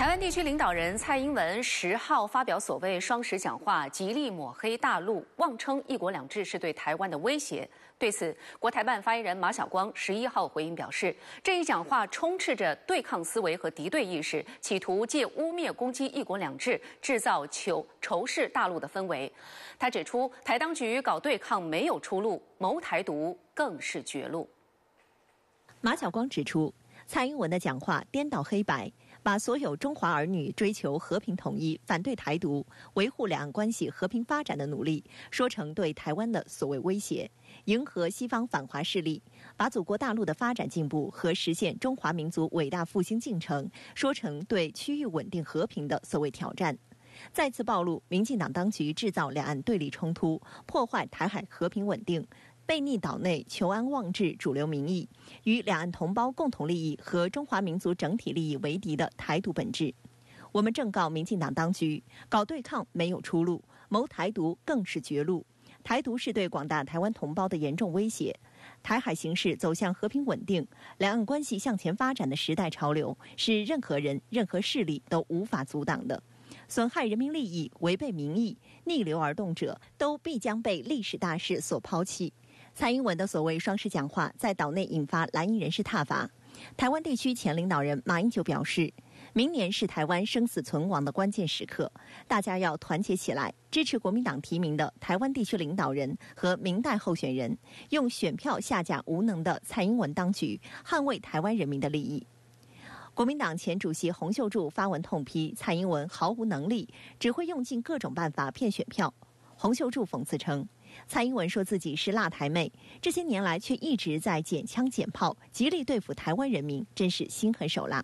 台湾地区领导人蔡英文十号发表所谓“双十”讲话，极力抹黑大陆，妄称“一国两制”是对台湾的威胁。对此，国台办发言人马晓光十一号回应表示，这一讲话充斥着对抗思维和敌对意识，企图借污蔑攻击“一国两制”，制造仇仇视大陆的氛围。他指出，台当局搞对抗没有出路，谋台独更是绝路。马晓光指出，蔡英文的讲话颠倒黑白。把所有中华儿女追求和平统一、反对台独、维护两岸关系和平发展的努力，说成对台湾的所谓威胁，迎合西方反华势力；把祖国大陆的发展进步和实现中华民族伟大复兴进程，说成对区域稳定和平的所谓挑战，再次暴露民进党当局制造两岸对立冲突、破坏台海和平稳定。背逆岛内求安望志主流民意，与两岸同胞共同利益和中华民族整体利益为敌的台独本质，我们正告民进党当局：搞对抗没有出路，谋台独更是绝路。台独是对广大台湾同胞的严重威胁。台海形势走向和平稳定，两岸关系向前发展的时代潮流，是任何人、任何势力都无法阻挡的。损害人民利益、违背民意、逆流而动者，都必将被历史大势所抛弃。蔡英文的所谓“双十”讲话在岛内引发蓝营人士挞伐。台湾地区前领导人马英九表示，明年是台湾生死存亡的关键时刻，大家要团结起来，支持国民党提名的台湾地区领导人和明代候选人，用选票下架无能的蔡英文当局，捍卫台湾人民的利益。国民党前主席洪秀柱发文痛批蔡英文毫无能力，只会用尽各种办法骗选票。洪秀柱讽刺称。蔡英文说自己是“辣台妹”，这些年来却一直在捡枪捡炮，极力对付台湾人民，真是心狠手辣。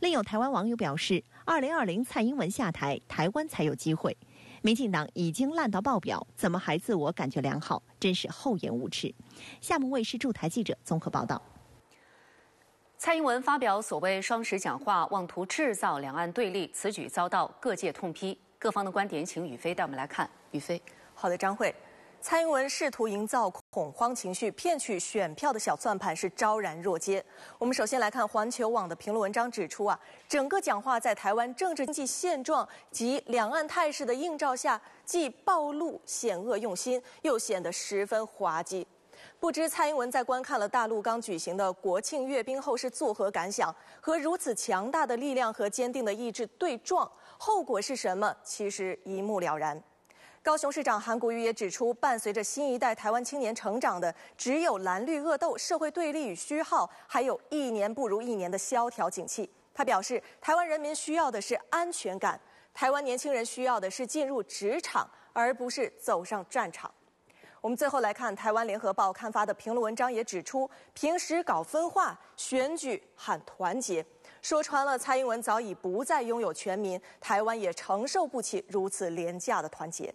另有台湾网友表示：“二零二零，蔡英文下台，台湾才有机会。”民进党已经烂到爆表，怎么还自我感觉良好？真是厚颜无耻！厦门卫视驻台记者综合报道：蔡英文发表所谓“双十”讲话，妄图制造两岸对立，此举遭到各界痛批。各方的观点，请宇飞带我们来看。宇飞，好的，张慧。蔡英文试图营造恐慌情绪、骗取选票的小算盘是昭然若揭。我们首先来看环球网的评论文章指出啊，整个讲话在台湾政治经济现状及两岸态势的映照下，既暴露险恶用心，又显得十分滑稽。不知蔡英文在观看了大陆刚举行的国庆阅兵后是作何感想？和如此强大的力量和坚定的意志对撞，后果是什么？其实一目了然。高雄市长韩国瑜也指出，伴随着新一代台湾青年成长的，只有蓝绿恶斗、社会对立与虚耗，还有一年不如一年的萧条景气。他表示，台湾人民需要的是安全感，台湾年轻人需要的是进入职场，而不是走上战场。我们最后来看台湾联合报刊发的评论文章，也指出，平时搞分化，选举喊团结，说穿了，蔡英文早已不再拥有全民，台湾也承受不起如此廉价的团结。